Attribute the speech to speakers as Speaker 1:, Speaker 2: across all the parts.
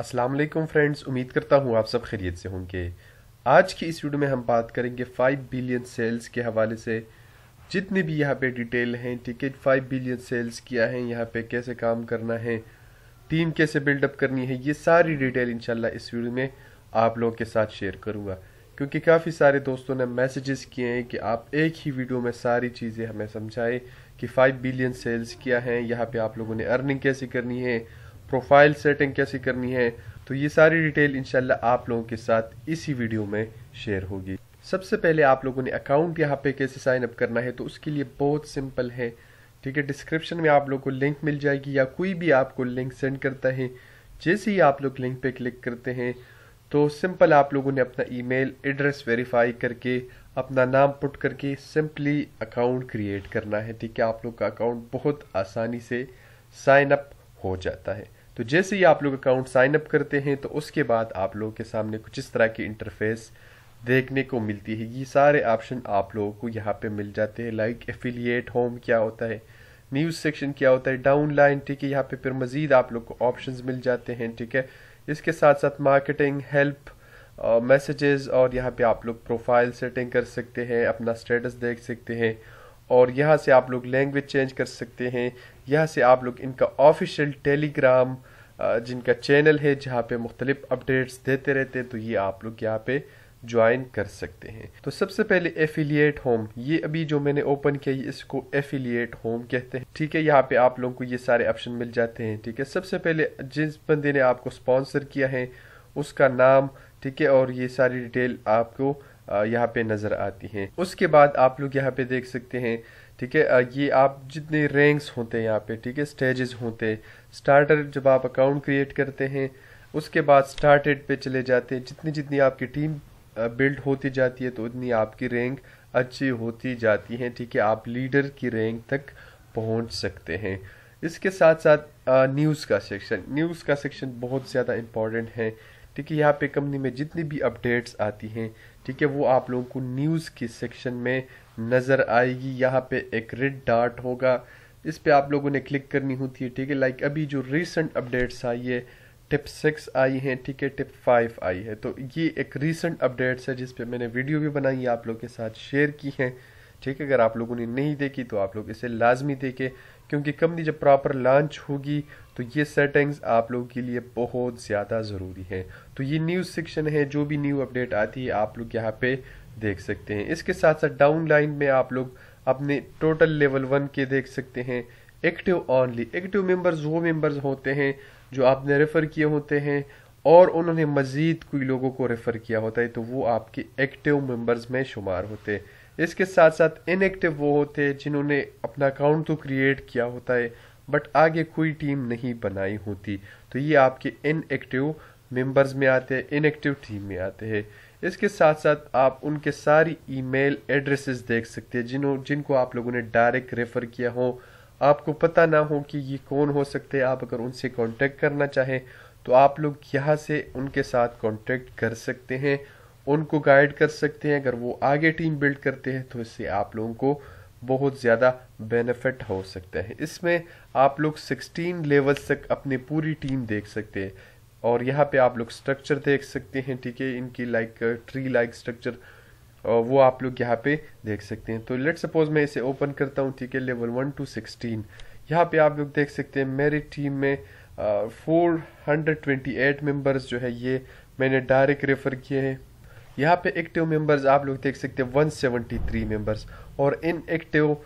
Speaker 1: अस्सलाम वालेकुम फ्रेंड्स उम्मीद करता हूँ आप सब खैरियत से होंगे आज की इस वीडियो में हम बात करेंगे 5 बिलियन सेल्स के हवाले से जितनी भी यहाँ पे डिटेल हैं टिकट 5 बिलियन सेल्स किया है यहाँ पे कैसे काम करना है टीम कैसे बिल्डअप करनी है ये सारी डिटेल इनशाला इस वीडियो में आप लोगों के साथ शेयर करूँगा क्योंकि काफ़ी सारे दोस्तों ने मैसेजेस किए हैं कि आप एक ही वीडियो में सारी चीज़ें हमें समझाएं कि 5 बिलियन सेल्स क्या हैं यहाँ पे आप लोगों ने अर्निंग कैसे करनी है प्रोफाइल सेटिंग कैसे करनी है तो ये सारी डिटेल इनशाला आप लोगों के साथ इसी वीडियो में शेयर होगी सबसे पहले आप लोगों ने अकाउंट यहाँ पे कैसे साइन अप करना है तो उसके लिए बहुत सिंपल है ठीक है डिस्क्रिप्शन में आप लोग को लिंक मिल जाएगी या कोई भी आपको लिंक सेंड करता है जैसे ही आप लोग लिंक पे क्लिक करते हैं तो सिंपल आप लोगों ने अपना ईमेल एड्रेस वेरीफाई करके अपना नाम पुट करके सिंपली अकाउंट क्रिएट करना है ठीक है आप लोग का अकाउंट बहुत आसानी से साइन अप हो जाता है तो जैसे ही आप लोग अकाउंट साइन अप करते हैं तो उसके बाद आप लोगों के सामने कुछ इस तरह की इंटरफेस देखने को मिलती है ये सारे ऑप्शन आप लोगों को यहाँ पे मिल जाते हैं लाइक एफिलिएट होम क्या होता है न्यूज़ सेक्शन क्या होता है डाउन लाइन ठीक है यहाँ पे फिर मज़ीद आप लोग को ऑप्शन मिल जाते हैं ठीक है इसके साथ साथ मार्केटिंग हेल्प मैसेजेस और यहाँ पे आप लोग प्रोफाइल सेटिंग कर सकते हैं अपना स्टेटस देख सकते हैं और यहाँ से आप लोग लैंग्वेज चेंज कर सकते हैं यहाँ से आप लोग इनका ऑफिशियल टेलीग्राम जिनका चैनल है जहाँ पे मुख्तलिफ अपडेट्स देते रहते हैं तो ये आप लोग यहाँ पे ज्वाइन कर सकते हैं तो सबसे पहले एफिलिएट होम ये अभी जो मैंने ओपन किया ये इसको एफिलिएट होम कहते हैं ठीक है यहाँ पे आप लोगों को ये सारे ऑप्शन मिल जाते हैं ठीक है सबसे पहले जिस बंदे ने आपको स्पॉन्सर किया है उसका नाम ठीक है और ये सारी डिटेल आपको यहाँ पे नज़र आती हैं उसके बाद आप लोग यहाँ पे देख सकते हैं ठीक है ये आप जितने रैंक्स होते हैं यहाँ पे ठीक है स्टेजेस होते हैं स्टार्टर जब आप अकाउंट क्रिएट करते हैं उसके बाद स्टार्टेड पे चले जाते हैं जितनी जितनी आपकी टीम बिल्ड होती जाती है तो उतनी आपकी रैंक अच्छी होती जाती है ठीक है आप लीडर की रैंक तक पहुंच सकते हैं इसके साथ साथ न्यूज़ का सेक्शन न्यूज़ का सेक्शन बहुत ज़्यादा इम्पॉर्टेंट है ठीक है यहाँ पे कंपनी में जितनी भी अपडेट्स आती हैं ठीक है वो आप लोगों को न्यूज़ के सेक्शन में नज़र आएगी यहाँ पे एक रेड डार्ट होगा इस पर आप लोगों ने क्लिक करनी होती है ठीक है लाइक अभी जो रिसेंट अपडेट्स आई है टिप सिक्स आई है ठीक है टिप फाइव आई है तो ये एक रिसेंट अपडेट्स है जिसपे मैंने वीडियो भी बनाई है आप लोग के साथ शेयर की है ठीक है अगर आप लोगों ने नहीं देखी तो आप लोग इसे लाजमी देखें क्योंकि कंपनी जब प्रॉपर लॉन्च होगी तो ये सेटिंग्स आप लोगों के लिए बहुत ज़्यादा ज़रूरी है तो ये न्यूज़ सेक्शन है जो भी न्यू अपडेट आती है आप लोग यहाँ पे देख सकते हैं इसके साथ साथ डाउन लाइन में आप लोग अपने टोटल लेवल वन के देख सकते हैं एक्टिव ऑनली एक्टिव मेंबर्स वो मेंबर्स होते हैं जो आपने रेफ़र किए होते हैं और उन्होंने मज़ीद कोई लोगों को रेफ़र किया होता है तो वो आपके एक्टिव मेंबर्स में शुमार होते हैं इसके साथ साथ इनएक्टिव वो होते हैं जिन्होंने अपना अकाउंट तो क्रिएट किया होता है बट आगे कोई टीम नहीं बनाई होती तो ये आपके इनएक्टिव मेंबर्स में आते हैं इनएक्टिव टीम में आते हैं इसके साथ साथ आप उनके सारी ईमेल एड्रेसेस देख सकते हैं जिन्हों जिनको आप लोगों ने डायरेक्ट रेफ़र किया हो आपको पता ना हो कि ये कौन हो सकते हैं आप अगर उनसे कांटेक्ट करना चाहें तो आप लोग यहाँ से उनके साथ कांटेक्ट कर सकते हैं उनको गाइड कर सकते हैं अगर वो आगे टीम बिल्ड करते हैं तो इससे आप लोगों को बहुत ज़्यादा बेनिफिट हो सकता है इसमें आप लोग 16 लेवल्स तक अपनी पूरी टीम देख सकते हैं और यहाँ पे आप लोग स्ट्रक्चर देख सकते हैं ठीक है इनकी लाइक ट्री लाइक स्ट्रक्चर वो आप लोग यहाँ पे देख सकते हैं तो लेट सपोज मैं इसे ओपन करता हूँ ठीक है लेवल वन टू सिक्सटीन यहाँ पे आप लोग देख सकते हैं मेरी टीम में four hundred twenty eight members जो है ये मैंने डायरेक्ट रेफर किए हैं यहाँ पे एक्टिव मेंबर्स आप लोग देख सकते हैं 173 मेंबर्स और इन एक्टिव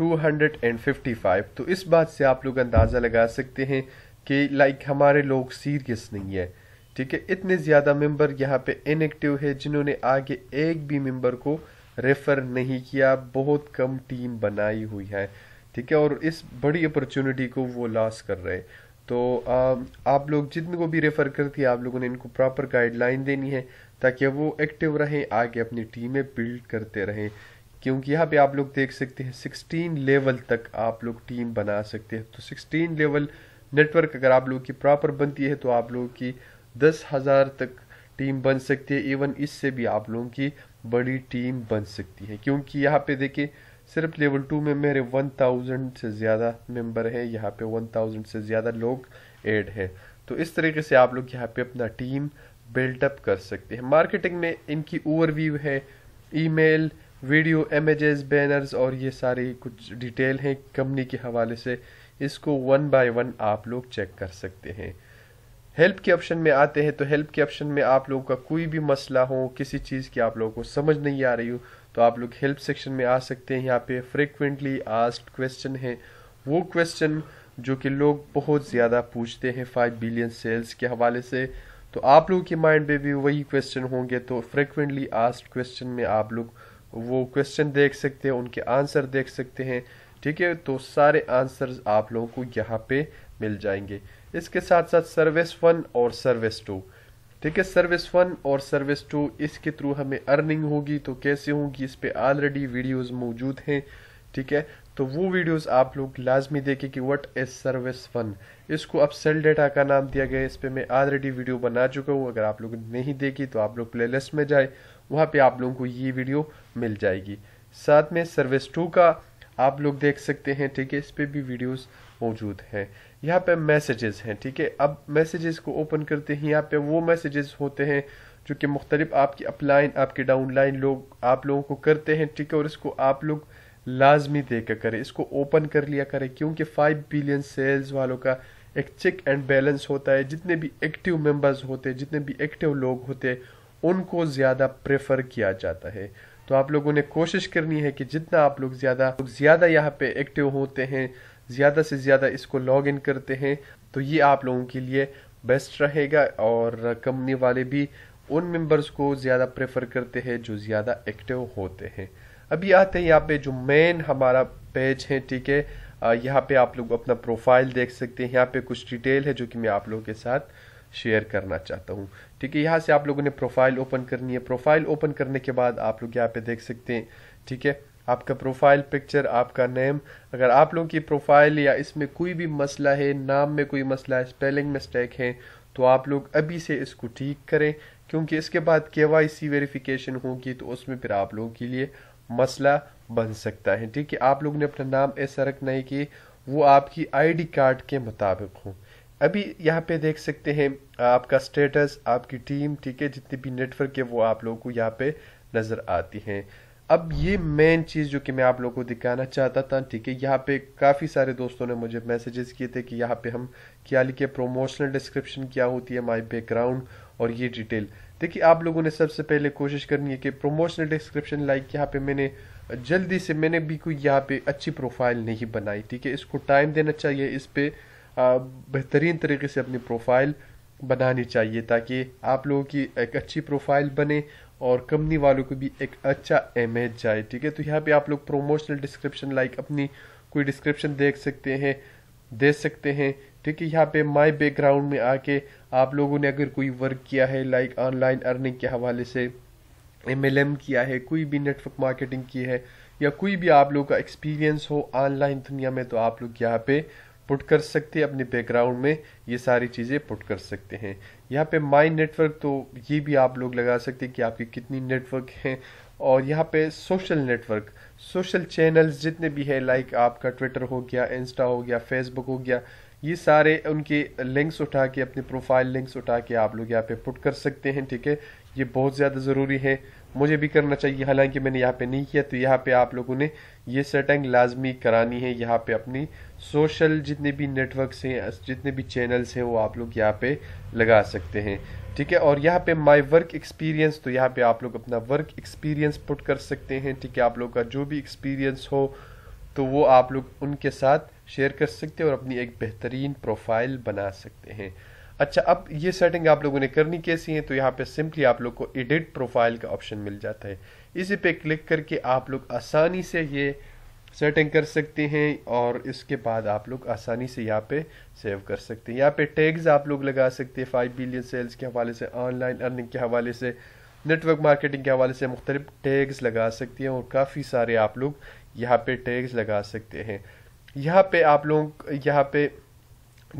Speaker 1: 255 तो इस बात से आप लोग अंदाज़ा लगा सकते हैं कि लाइक हमारे लोग सीरियस नहीं है ठीक है इतने ज़्यादा मेंबर यहाँ पे इनएक्टिव है जिन्होंने आगे एक भी मेंबर को रेफ़र नहीं किया बहुत कम टीम बनाई हुई है ठीक है और इस बड़ी अपॉर्चुनिटी को वो लॉस कर रहे हैं तो आ, आप लोग जितने को भी रेफ़र करती है आप लोगों ने इनको प्रॉपर गाइडलाइन देनी है ताकि वो एक्टिव रहें आगे अपनी टीमें बिल्ड करते रहें क्योंकि यहाँ पे आप लोग देख सकते हैं 16 लेवल तक आप लोग टीम बना सकते हैं तो 16 लेवल नेटवर्क अगर आप लोगों की प्रॉपर बनती है तो आप लोगों की दस हज़ार तक टीम बन सकती है इवन इससे भी आप लोगों की बड़ी टीम बन सकती है क्योंकि यहाँ पे देखिए सिर्फ लेवल टू में मेरे वन थाउजेंड से ज़्यादा मेंबर हैं यहाँ पे वन थाउजेंड से ज़्यादा लोग ऐड हैं तो इस तरीके से आप लोग यहाँ पे अपना टीम बिल्डअप कर सकते हैं मार्केटिंग में इनकी ओवरव्यू है ईमेल वीडियो एमेजेस बैनर्स और ये सारी कुछ डिटेल हैं कंपनी के हवाले से इसको वन बाय वन आप लोग चेक कर सकते हैं हेल्प के ऑप्शन में आते हैं तो हेल्प के ऑप्शन में आप लोगों का कोई भी मसला हो किसी चीज़ की आप लोगों को समझ नहीं आ रही हो तो आप लोग हेल्प सेक्शन में आ सकते हैं यहाँ पे फ्रिक्वेंटली आस्ड क्वेश्चन है वो क्वेश्चन जो कि लोग बहुत ज़्यादा पूछते हैं फाइव बिलियन सेल्स के हवाले से तो आप लोगों के माइंड में भी वही क्वेश्चन होंगे तो फ्रिक्वेंटली आस्ड क्वेश्चन में आप लोग वो क्वेश्चन देख सकते हैं उनके आंसर देख सकते हैं ठीक है तो सारे आंसर्स आप लोगों को यहाँ पे मिल जाएंगे इसके साथ साथ सर्विस वन और सर्विस टू ठीक है सर्विस वन और सर्विस टू इसके थ्रू हमें अर्निंग होगी तो कैसे होगी इस पर ऑलरेडी वीडियोज़ मौजूद हैं ठीक है तो वो वीडियोस आप लोग लाजमी देखें कि व्हाट इज़ सर्विस वन इसको अब सेल डेटा का नाम दिया गया है इस पर मैं ऑलरेडी वीडियो बना चुका हूँ अगर आप लोग नहीं देखी तो आप लोग लिस्ट में जाए वहाँ पे आप लोगों को ये वीडियो मिल जाएगी साथ में सर्विस टू का आप लोग देख सकते हैं ठीक है इस पर भी वीडियोस मौजूद हैं यहाँ पे मैसेजेस हैं ठीक है अब मैसेजेस को ओपन करते हैं यहाँ पे वो मैसेजेस होते हैं जो कि मुख्तलिफ आपकी अपलाइन आपके डाउनलाइन लोग आप लोगों को करते हैं ठीक है और इसको आप लोग लाजमी देखा करें इसको ओपन कर लिया करें क्योंकि फाइव बिलियन सेल्स वालों का एक चेक एंड बैलेंस होता है जितने भी एक्टिव मेंबर्स होते हैं जितने भी एक्टिव लोग होते हैं उनको ज़्यादा प्रेफर किया जाता है तो आप लोगों ने कोशिश करनी है कि जितना आप लोग ज़्यादा ज़्यादा यहाँ पे एक्टिव होते हैं ज़्यादा से ज़्यादा इसको लॉग इन करते हैं तो ये आप लोगों के लिए बेस्ट रहेगा और कंपनी वाले भी उन मेंबर्स को ज़्यादा प्रेफर करते हैं जो ज़्यादा एक्टिव होते हैं अभी आते हैं यहाँ पे जो मेन हमारा पेज है ठीक है यहाँ पे आप लोग अपना प्रोफाइल देख सकते हैं यहाँ पे कुछ डिटेल है जो कि मैं आप लोगों के साथ शेयर करना चाहता हूँ ठीक है यहाँ से आप लोगों ने प्रोफाइल ओपन करनी है प्रोफाइल ओपन करने के बाद आप लोग यहाँ पे देख सकते हैं ठीक है आपका प्रोफाइल पिक्चर आपका नेम अगर आप लोगों की प्रोफाइल या इसमें कोई भी मसला है नाम में कोई मसला है स्पेलिंग मिस्टेक है तो आप लोग अभी से इसको ठीक करें क्योंकि इसके बाद के वाई सी होगी तो उसमें फिर आप लोगों के लिए मसला बन सकता है ठीक है आप लोग ने अपना नाम ऐसा रखना है कि वो आपकी आईडी कार्ड के मुताबिक हो अभी यहाँ पे देख सकते हैं आपका स्टेटस आपकी टीम ठीक है जितनी भी नेटवर्क है वो आप लोगों को यहाँ पे नज़र आती हैं अब ये मेन चीज़ जो कि मैं आप लोगों को दिखाना चाहता था ठीक है यहाँ पे काफ़ी सारे दोस्तों ने मुझे मैसेजेस किए थे कि यहाँ पे हम क्या लिखे प्रोमोशनल डिस्क्रिप्शन क्या होती है माई बैकग्राउंड और ये डिटेल देखिए आप लोगों ने सबसे पहले कोशिश करनी है कि प्रोमोशनल डिस्क्रिप्शन लाइक यहाँ पे मैंने जल्दी से मैंने भी कोई यहाँ पे अच्छी प्रोफाइल नहीं बनाई ठीक है इसको टाइम देना चाहिए इस पर बेहतरीन तरीके से अपनी प्रोफाइल बनानी चाहिए ताकि आप लोगों की एक अच्छी प्रोफाइल बने और कंपनी वालों को भी एक अच्छा इमेज जाए ठीक है तो यहाँ पे आप लोग प्रोमोशनल डिस्क्रिप्शन लाइक अपनी कोई डिस्क्रिप्शन देख सकते हैं दे सकते हैं ठीक है यहाँ पे माय बैकग्राउंड में आके आप लोगों ने अगर कोई वर्क किया है लाइक ऑनलाइन अर्निंग के हवाले से एम किया है कोई भी नेटवर्क मार्केटिंग की है या कोई भी आप लोग का एक्सपीरियंस हो ऑनलाइन दुनिया में तो आप लोग यहाँ पे पुट कर सकते हैं अपने बैकग्राउंड में ये सारी चीज़ें पुट कर सकते हैं यहाँ पे माई नेटवर्क तो ये भी आप लोग लगा सकते हैं कि आपकी कितनी नेटवर्क हैं और यहाँ पे सोशल नेटवर्क सोशल चैनल्स जितने भी है लाइक आपका ट्विटर हो गया इंस्टा हो गया फेसबुक हो गया ये सारे उनके लिंक्स उठा के अपने प्रोफाइल लिंक्स उठा के आप लोग यहाँ पे पुट कर सकते हैं ठीक है ये बहुत ज़्यादा ज़रूरी है मुझे भी करना चाहिए हालांकि मैंने यहाँ पे नहीं किया तो यहाँ पे आप लोगों ने ये सेटिंग लाजमी करानी है यहाँ पे अपनी सोशल जितने भी नेटवर्क्स हैं जितने भी चैनल्स हैं वो आप लोग यहाँ पे लगा सकते हैं ठीक है और यहाँ पे माय वर्क एक्सपीरियंस तो यहाँ पे आप लोग अपना वर्क एक्सपीरियंस पुट कर सकते हैं ठीक है आप लोग का जो भी एक्सपीरियंस हो तो वो आप लोग उनके साथ शेयर कर सकते हैं और अपनी एक बेहतरीन प्रोफाइल बना सकते हैं अच्छा अब ये सेटिंग आप लोगों ने करनी कैसी है तो यहाँ पे सिंपली आप लोग को एडिट प्रोफाइल का ऑप्शन मिल जाता है इसी पे क्लिक करके आप लोग आसानी से ये सेटिंग कर सकते हैं और इसके बाद आप लोग आसानी से यहाँ पे सेव कर सकते हैं यहाँ पे टैग्स आप लोग लगा सकते हैं फाइव बिलियन सेल्स के हवाले से ऑनलाइन अर्निंग के हवाले से नेटवर्क मार्केटिंग के हवाले से मुख्तलिफ टैग्स लगा सकते हैं और काफ़ी सारे आप लोग यहाँ पे टैग्स लगा सकते हैं यहाँ पे आप लोग यहाँ पे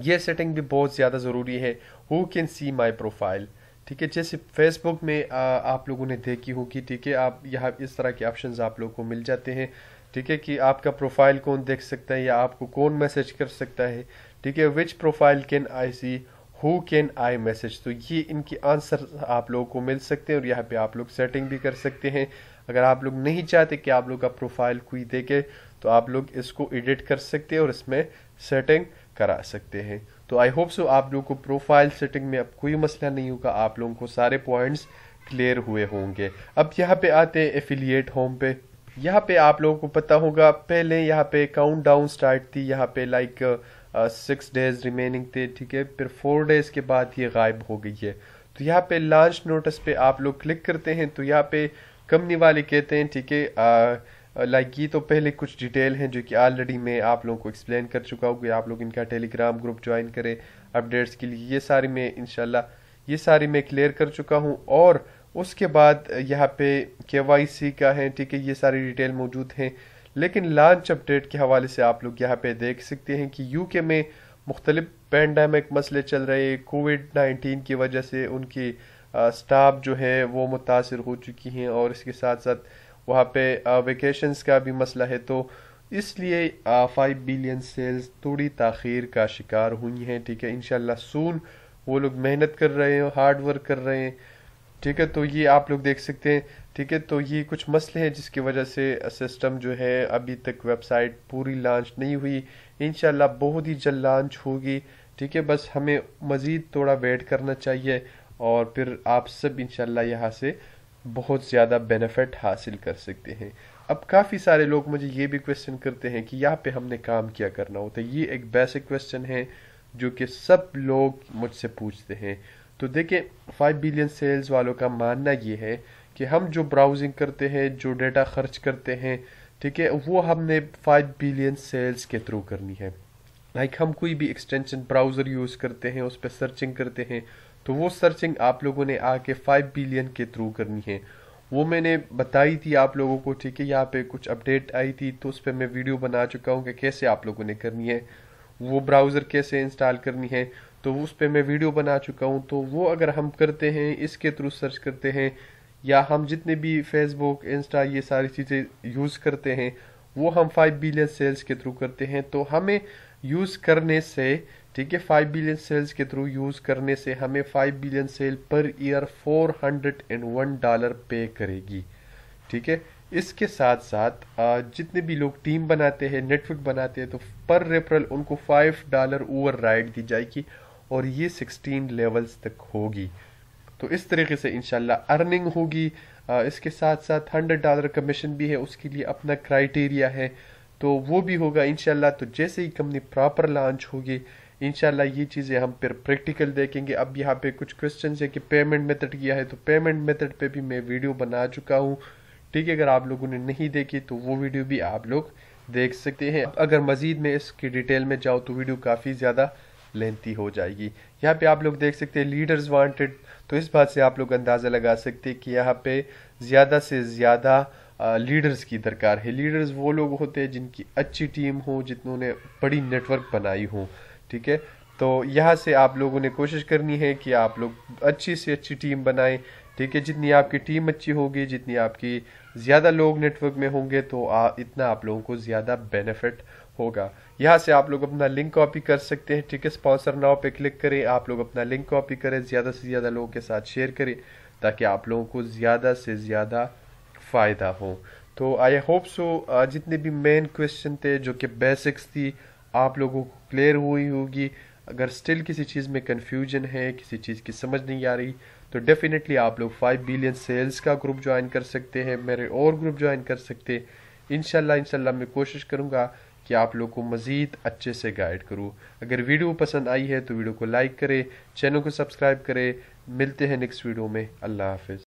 Speaker 1: ये सेटिंग भी बहुत ज़्यादा ज़रूरी है who can see my profile ठीक है जैसे फेसबुक में आ, आप लोगों ने देखी होगी ठीक है आप यहाँ इस तरह के ऑप्शन आप लोगों को मिल जाते हैं ठीक है कि आपका प्रोफाइल कौन देख सकता है या आपको कौन मैसेज कर सकता है ठीक है which profile can I see who can I message तो ये इनके आंसर आप लोगों को मिल सकते हैं और यहाँ पे आप लोग सेटिंग भी कर सकते हैं अगर आप लोग नहीं चाहते कि आप लोग का प्रोफाइल कोई देखे तो आप लोग इसको एडिट कर सकते हैं और इसमें सेटिंग करा सकते हैं तो आई होप सो आप लोगों को प्रोफाइल सेटिंग में अब कोई मसला नहीं होगा आप लोगों को सारे पॉइंट्स क्लियर हुए होंगे अब यहाँ पे आते हैं एफिलियट होम पे यहाँ पे आप लोगों को पता होगा पहले यहाँ पे काउंट डाउन स्टार्ट थी यहाँ पे लाइक सिक्स डेज रिमेनिंग थे ठीक है फिर फोर डेज के बाद ये गायब हो गई है तो यहाँ पे लॉन्च नोटिस पे आप लोग क्लिक करते हैं तो यहाँ पे कंपनी वाले कहते हैं ठीक है uh, लाइक ये तो पहले कुछ डिटेल हैं जो कि ऑलरेडी मैं आप लोगों को एक्सप्लेन कर चुका हूँ कि आप लोग इनका टेलीग्राम ग्रुप ज्वाइन करें अपडेट्स के लिए ये सारी मैं इन ये सारी मैं क्लियर कर चुका हूँ और उसके बाद यहाँ पे के का है ठीक है ये सारी डिटेल मौजूद हैं लेकिन लॉन्च अपडेट के हवाले से आप लोग यहाँ पे देख सकते हैं कि यूके में मुख्तलिफ पेंडेमिक मसले चल रहे कोविड नाइन्टीन की वजह से उनकी स्टाफ जो है वो मुतासर हो चुकी हैं और इसके साथ साथ वहाँ पे वेकेशंस का भी मसला है तो इसलिए फाइव बिलियन सेल्स थोड़ी तखीर का शिकार हुई हैं ठीक है इन सून वो लोग मेहनत कर रहे हैं हार्ड वर्क कर रहे हैं ठीक है तो ये आप लोग देख सकते हैं ठीक है तो ये कुछ मसले हैं जिसकी वजह से सिस्टम जो है अभी तक वेबसाइट पूरी लॉन्च नहीं हुई इन बहुत ही जल्द लॉन्च होगी ठीक है बस हमें मज़ीद थोड़ा वेट करना चाहिए और फिर आप सब इन यहाँ से बहुत ज़्यादा बेनिफिट हासिल कर सकते हैं अब काफ़ी सारे लोग मुझे ये भी क्वेश्चन करते हैं कि यहाँ पे हमने काम क्या करना होता है ये एक बेसिक क्वेश्चन है जो कि सब लोग मुझसे पूछते हैं तो देखें फाइव बिलियन सेल्स वालों का मानना ये है कि हम जो ब्राउजिंग करते हैं जो डेटा खर्च करते हैं ठीक है वो हमने फाइव बिलियन सेल्स के थ्रू करनी है लाइक like हम कोई भी एक्सटेंशन ब्राउज़र यूज़ करते हैं उस पर सर्चिंग करते हैं तो वो सर्चिंग आप लोगों ने आके फाइव बिलियन के थ्रू करनी है वो मैंने बताई थी आप लोगों को ठीक है यहाँ पे कुछ अपडेट आई थी तो उस पर मैं वीडियो बना चुका हूँ कि कैसे आप लोगों ने करनी है वो ब्राउज़र कैसे इंस्टॉल करनी है तो उस पर मैं वीडियो बना चुका हूँ तो वो अगर हम करते हैं इसके थ्रू सर्च करते हैं या हम जितने भी फेसबुक इंस्टा ये सारी चीज़ें यूज़ करते हैं वो हम फाइव बिलियन सेल्स के थ्रू करते हैं तो हमें यूज़ करने से ठीक है फाइव बिलियन सेल्स के थ्रू यूज करने से हमें five billion sale per year four hundred and one dollar pay करेगी ठीक है इसके साथ साथ जितने भी लोग टीम बनाते हैं नेटवर्क बनाते हैं तो पर रेफरल उनको फाइव डॉलर ओवर राइड दी जाएगी और ये सिक्सटीन लेवल्स तक होगी तो इस तरीके से इनशाला अर्निंग होगी इसके साथ साथ हंड्रेड डॉलर कमीशन भी है उसके लिए अपना क्राइटेरिया है तो वो भी होगा इनशाला तो जैसे ही कंपनी प्रॉपर लॉन्च होगी इन ये चीज़ें हम फिर प्रैक्टिकल देखेंगे अब यहाँ पे कुछ क्वेश्चन है कि पेमेंट मेथड किया है तो पेमेंट मेथड पे भी मैं वीडियो बना चुका हूँ ठीक है अगर आप लोगों ने नहीं देखी तो वो वीडियो भी आप लोग देख सकते हैं अगर मजीद में इसकी डिटेल में जाओ तो वीडियो काफ़ी ज़्यादा लेंथी हो जाएगी यहाँ पे आप लोग देख सकते हैं लीडर्स वांटेड तो इस बात से आप लोग अंदाज़ा लगा सकते हैं कि यहाँ पे ज़्यादा से ज़्यादा लीडर्स की दरकार है लीडर्स वो लोग होते हैं जिनकी अच्छी टीम हो जिन्होंने बड़ी नेटवर्क बनाई हो ठीक है तो यहाँ से आप लोगों ने कोशिश करनी है कि आप लोग अच्छी से अच्छी टीम बनाएं ठीक है जितनी आपकी टीम अच्छी होगी जितनी आपकी ज़्यादा लोग नेटवर्क में होंगे तो आ, इतना आप लोगों को ज़्यादा बेनिफिट होगा यहाँ से आप लोग अपना लिंक कॉपी कर सकते हैं ठीक है स्पॉन्सर नाव पे क्लिक करें आप लोग अपना लिंक कॉपी करें ज़्यादा से ज़्यादा लोगों के साथ शेयर करें ताकि आप लोगों को ज़्यादा से ज़्यादा फ़ायदा हो तो आई होप सो जितने भी मेन क्वेश्चन थे जो कि बेसिक्स थी आप लोगों को क्लियर हुई होगी अगर स्टिल किसी चीज़ में कन्फ्यूजन है किसी चीज़ की समझ नहीं आ रही तो डेफिनेटली आप लोग फाइव बिलियन सेल्स का ग्रुप ज्वाइन कर सकते हैं मेरे और ग्रुप ज्वाइन कर सकते हैं इनशाला इनशाला मैं कोशिश करूँगा कि आप लोग को मज़ीद अच्छे से गाइड करूँ अगर वीडियो पसंद आई है तो वीडियो को लाइक करें चैनल को सब्सक्राइब करें मिलते हैं नेक्स्ट वीडियो में अल्लाह हाफिज़